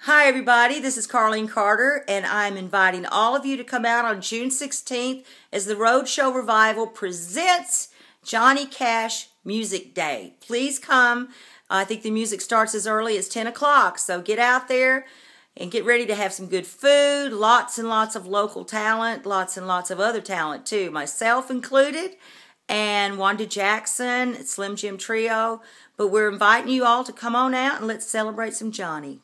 Hi, everybody. This is Carlene Carter, and I'm inviting all of you to come out on June 16th as the Roadshow Revival presents Johnny Cash Music Day. Please come. I think the music starts as early as 10 o'clock, so get out there and get ready to have some good food, lots and lots of local talent, lots and lots of other talent too, myself included, and Wanda Jackson, Slim Jim Trio. But we're inviting you all to come on out and let's celebrate some Johnny.